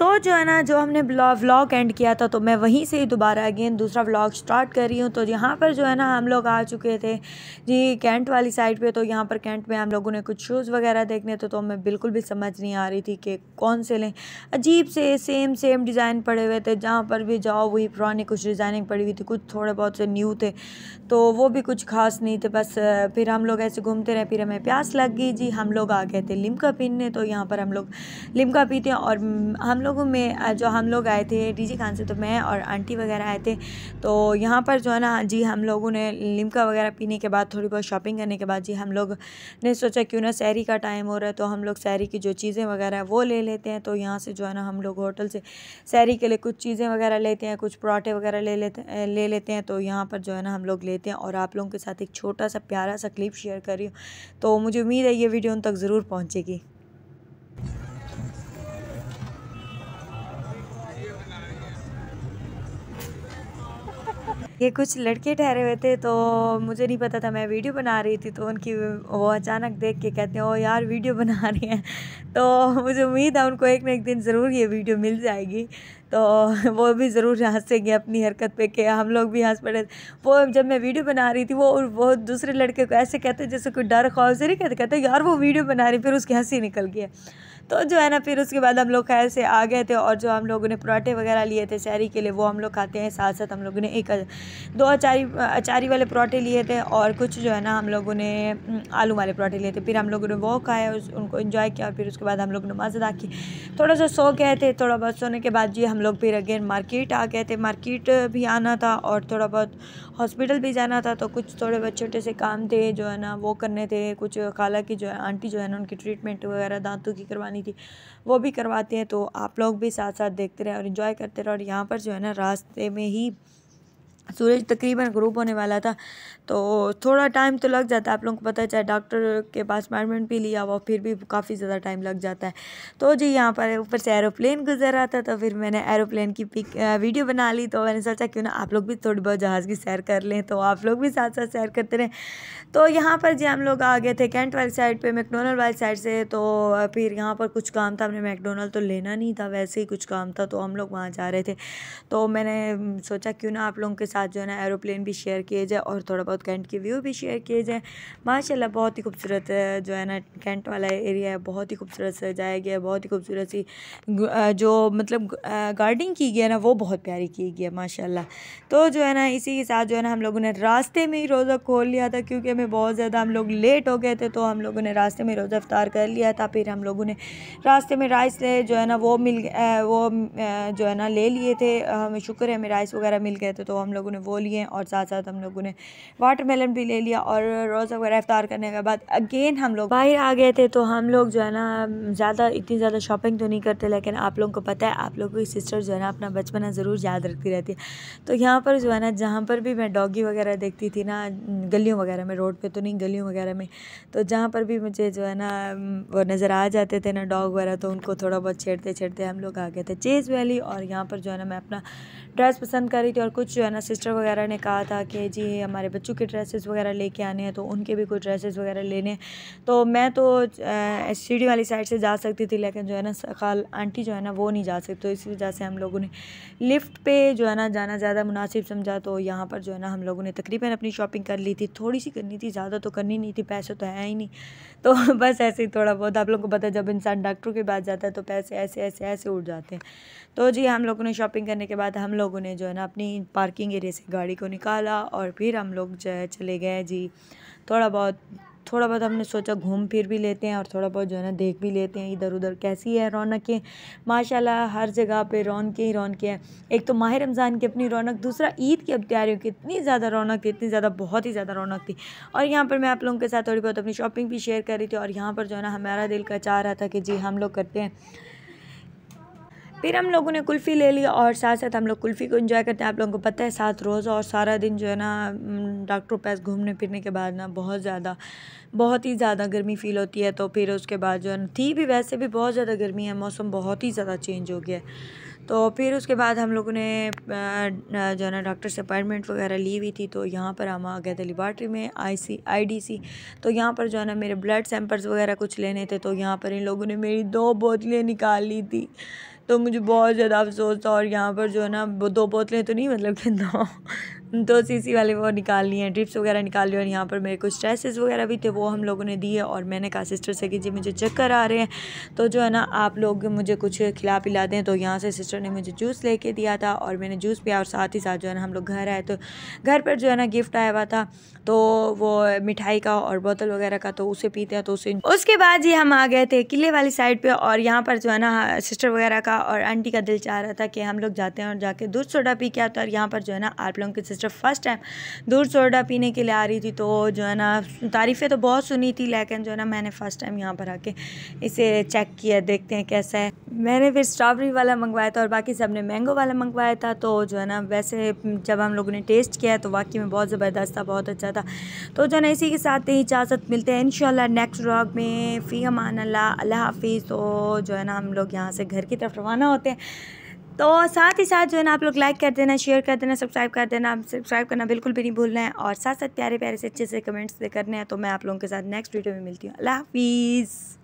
तो जो है ना जो हमने व्लॉग एंड किया था तो मैं वहीं से ही दोबारा अगेन दूसरा व्लॉग स्टार्ट कर रही हूँ तो यहाँ पर जो है ना हम लोग आ चुके थे जी कैंट वाली साइड पे तो यहाँ पर कैंट में हम लोगों ने कुछ शूज़ वगैरह देखने थे तो हमें बिल्कुल भी समझ नहीं आ रही थी कि कौन से लें अजीब से सेम सेम डिज़ाइन पड़े हुए थे जहाँ पर भी जाओ वही पुरानी कुछ डिज़ाइनिंग पड़ी हुई थी कुछ थोड़े बहुत से न्यू थे तो वो भी कुछ खास नहीं थे बस फिर हम लोग ऐसे घूमते रहे फिर हमें प्यास लग गई जी हम लोग आ गए थे लिमका पीने तो यहाँ पर हम लोग लिमका पीते हैं और हम लोग लोगों में जो हम लोग आए थे डीजी खान से तो मैं और आंटी वगैरह आए थे तो यहाँ पर जो है ना जी हम लोगों ने लिमका वगैरह पीने के बाद थोड़ी बहुत शॉपिंग करने के बाद जी हम लोग ने सोचा क्यों ना सैरी का टाइम हो रहा है तो हम लोग सैरी की जो चीज़ें वगैरह वो ले लेते हैं तो यहाँ से जो है ना हम लोग होटल से सैरी के लिए कुछ चीज़ें वगैरह लेते हैं कुछ पराठे वगैरह ले लेते ले लेते हैं तो यहाँ पर जो है ना हम लोग लेते हैं और आप लोगों के साथ एक छोटा सा प्यारा सा क्लिप शेयर कर रही हूँ तो मुझे उम्मीद है ये वीडियो उन तक ज़रूर पहुँचेगी ये कुछ लड़के ठहरे हुए थे तो मुझे नहीं पता था मैं वीडियो बना रही थी तो उनकी वो अचानक देख के कहते हैं ओ यार वीडियो बना रही हैं तो मुझे उम्मीद है उनको एक ना एक दिन ज़रूर ये वीडियो मिल जाएगी तो वो भी ज़रूर हंसेंगे अपनी हरकत पे कि हम लोग भी हंस पड़े वो जब मैं वीडियो बना रही थी वो वो दूसरे लड़के को ऐसे कहते जैसे कोई डर खौफ से नहीं कहते कहते यार वो वीडियो बना रही फिर उसकी हंसी निकल गई तो जो है ना फिर उसके बाद हम लोग खैर से आ गए थे और जो हम लोगों ने पराठे वगैरह लिए थे शहरी के लिए वो हम लोग खाते हैं साथ साथ हम लोगों ने एक दो अचारी अचारी वाले पराठे लिए थे और कुछ जो है ना हम लोगों ने आलू वाले पराठे लिए थे फिर हम लोगों ने वो खाए उनको इन्जॉय किया और फिर उसके बाद हम लोग नमाज अदा की थोड़ा सा सो गए थे थोड़ा बहुत सोने के बाद जी हम लोग फिर अगेन मार्केट आ गए थे मार्केट भी आना था और थोड़ा बहुत हॉस्पिटल भी जाना था तो कुछ थोड़े बहुत छोटे से काम थे जो है ना वो करने थे कुछ खाला की जो है आंटी जो है ना उनकी ट्रीटमेंट वगैरह दांतों की करवानी थी वो भी करवाते हैं तो आप लोग भी साथ साथ देखते रहे और इन्जॉय करते रहे और यहाँ पर जो है ना रास्ते में ही सूरज तकरीबन गरूब होने वाला था तो थोड़ा टाइम तो लग जाता है आप लोगों को पता है चाहे डॉक्टर के पास अपॉइंटमेंट भी लिया हुआ फिर भी काफ़ी ज़्यादा टाइम लग जाता है तो जी यहाँ पर ऊपर से एरोप्लेन गुजर रहा था तो फिर मैंने एरोप्लेन की पिक वीडियो बना ली तो मैंने सोचा क्यों ना आप लोग भी थोड़ी बहुत जहाज़ की सैर कर लें तो आप लोग भी साथ साथ सैर करते रहें तो यहाँ पर जी हम लोग आ गए थे कैंट वाली साइड पर मैकडोनल वाली साइड से तो फिर यहाँ पर कुछ काम था हमने मैकडोनल तो लेना नहीं था वैसे ही कुछ काम था तो हम लोग वहाँ जा रहे थे तो मैंने सोचा क्यों ना आप लोगों के साथ साथ जो है ना एरोप्लेन भी शेयर किए जाए और थोड़ा बहुत कैंट के व्यू भी शेयर किए जाए माशाल्लाह बहुत ही खूबसूरत जो है ना कैंट वाला एरिया है बहुत ही खूबसूरत सजाया गया है बहुत ही खूबसूरत सी जो मतलब गार्डनिंग की गई है ना वो बहुत प्यारी की गई है माशाला तो जो है ना इसी के साथ जो है ना हम लोगों ने रास्ते में ही रोज़ा खोल लिया था क्योंकि हमें बहुत ज़्यादा हम लोग लेट हो गए थे तो हम लोगों ने रास्ते में रोज़ा अफ्तार कर लिया था फिर हम लोगों ने रास्ते में राइस जो है ना वो मिल वो जो है ना ले लिए थे हमें शुक्र है हमें राइस वगैरह मिल गए थे तो हम लोग लोगों ने वो लिए और साथ साथ हम लोगों ने वाटर मेलन भी ले लिया और रोज़ वगैरह इफ्तार करने के बाद अगेन हम लोग बाहर आ गए थे तो हम लोग जो है ना ज़्यादा इतनी ज़्यादा शॉपिंग तो नहीं करते लेकिन आप लोगों को पता है आप लोगों की सिस्टर जो है ना अपना बचपना ज़रूर याद रखती रहती है तो यहाँ पर जो है ना जहाँ पर भी मैं डॉगी वगैरह देखती थी ना गलियों वगैरह में रोड पर तो नहीं गलियों वगैरह में तो जहाँ पर भी मुझे जो है ना वो नज़र आ जाते थे ना डॉग वगैरह तो उनको थोड़ा बहुत छेड़ते छेड़ते हम लोग आ गए थे चेज़ वैली और यहाँ पर जो है ना मैं अपना ड्रेस पसंद कर रही थी और कुछ जो है ना सिस्टर वगैरह ने कहा था कि जी हमारे बच्चों के ड्रेसेस वगैरह लेके आने हैं तो उनके भी कुछ ड्रेसेस वगैरह लेने तो मैं तो सीढ़ी वाली साइड से जा सकती थी लेकिन जो है ना खाल आंटी जो है ना वो नहीं जा सकती तो इस वजह से हम लोगों ने लिफ्ट पे जो है ना जाना ज़्यादा मुनासिब समझा तो यहाँ पर जो है ना हम लोगों ने तकरीबन अपनी शॉपिंग कर ली थी थोड़ी सी करनी थी ज़्यादा तो करनी नहीं थी पैसे तो है ही नहीं तो बस ऐसे ही थोड़ा बहुत आप लोगों को पता जब इंसान डॉक्टर के पास जाता है तो पैसे ऐसे ऐसे ऐसे उड़ जाते हैं तो जी हम लोगों ने शॉपिंग करने के बाद हम लोगों ने जो है ना अपनी पार्किंग धीरे से गाड़ी को निकाला और फिर हम लोग जो है चले गए जी थोड़ा बहुत थोड़ा बहुत हमने सोचा घूम फिर भी लेते हैं और थोड़ा बहुत जो है ना देख भी लेते हैं इधर उधर कैसी है रौनकें माशाल्लाह हर जगह पे के ही रौनकें हैं एक तो माह रमज़ान की अपनी रौनक दूसरा ईद की अब तैयारियों की इतनी ज़्यादा रौनक थी इतनी ज़्यादा बहुत ही ज़्यादा रौनक थी और यहाँ पर मैं आप लोगों के साथ थोड़ी बहुत अपनी शॉपिंग भी शेयर कर रही थी और यहाँ पर जो है ना हमारा दिल का चाह रहा था कि जी हम लोग करते हैं फिर हम लोगों ने कुल्फ़ी ले ली और साथ साथ हम लोग कुल्फ़ी को इन्जॉय करते हैं आप लोगों को पता है सात रोज़ और सारा दिन जो है ना डॉक्टर पैस घूमने फिरने के बाद ना बहुत ज़्यादा बहुत ही ज़्यादा गर्मी फील होती है तो फिर उसके बाद जो है ना थी भी वैसे भी बहुत ज़्यादा गर्मी है मौसम बहुत ही ज़्यादा चेंज हो गया है तो फिर उसके बाद हम लोगों ने जो है ना डॉक्टर से अपॉइंटमेंट वगैरह ली हुई थी तो यहाँ पर हम आ गए थे लेबार्ट्री में आईसी आईडीसी तो यहाँ पर जो है ना मेरे ब्लड सैम्पल्स वगैरह कुछ लेने थे तो यहाँ पर इन लोगों ने मेरी दो बोतलें निकाल ली थी तो मुझे बहुत ज़्यादा अफसोस था और यहाँ पर जो है ना दो बोतलें तो नहीं मतलब कि दो दो सीसी वाले वो निकाल लिए हैं ड्रिप्स वगैरह निकाल लिए और यहाँ पर मेरे कुछ ड्रेसेस वगैरह भी थे वो हम लोगों ने दिए और मैंने कहा सिस्टर से कि जी मुझे चक्कर आ रहे हैं तो जो है ना आप लोग मुझे कुछ खिला पिला दें तो यहाँ से सिस्टर ने मुझे जूस लेके दिया था और मैंने जूस पिया और साथ ही साथ जो है ना हम लोग घर आए तो घर पर जो है ना गिफ्ट आया हुआ था तो वो मिठाई का और बोतल वगैरह का तो उसे पीते हैं तो उसे उसके बाद ये हम आ गए थे किले वाली साइड पर और यहाँ पर जो है ना सिस्टर वगैरह का और आंटी का दिल चाह रहा था कि हम लोग जाते हैं और जाके दूध सोडा पी के आते है और यहाँ पर जो है ना आप लोगों के सिस्टर फर्स्ट टाइम दूध सोडा पीने के लिए आ रही थी तो जो है ना तारीफ़ें तो बहुत सुनी थी लेकिन जो है ना मैंने फ़र्स्ट टाइम यहाँ पर आके इसे चेक किया देखते हैं कैसा है मैंने फिर स्ट्रॉबेरी वाला मंगवाया था और बाकी सब ने मैंगो वाला मंगवाया था तो जो है ना वैसे जब हम लोगों ने टेस्ट किया तो वाकई में बहुत ज़बरदस्त था बहुत अच्छा था तो जो है ना इसी के साथ ही इजाज़त मिलते हैं इन नेक्स्ट व्लॉग में फ़ी अमान अल्लाह हाफिज़ तो जो है ना हम लोग यहाँ से घर की तरफ रवाना होते हैं तो साथ ही साथ जो है ना आप लोग लाइक कर देना शेयर कर देना सब्सक्राइब कर देना सब्सक्राइब करना बिल्कुल भी नहीं भूलना है और साथ साथ प्यारे प्यारे से अच्छे से कमेंट्स करने हैं तो मैं आप लोगों के साथ नेक्स्ट वीडियो में मिलती हूँ अल्लाह हाफिज़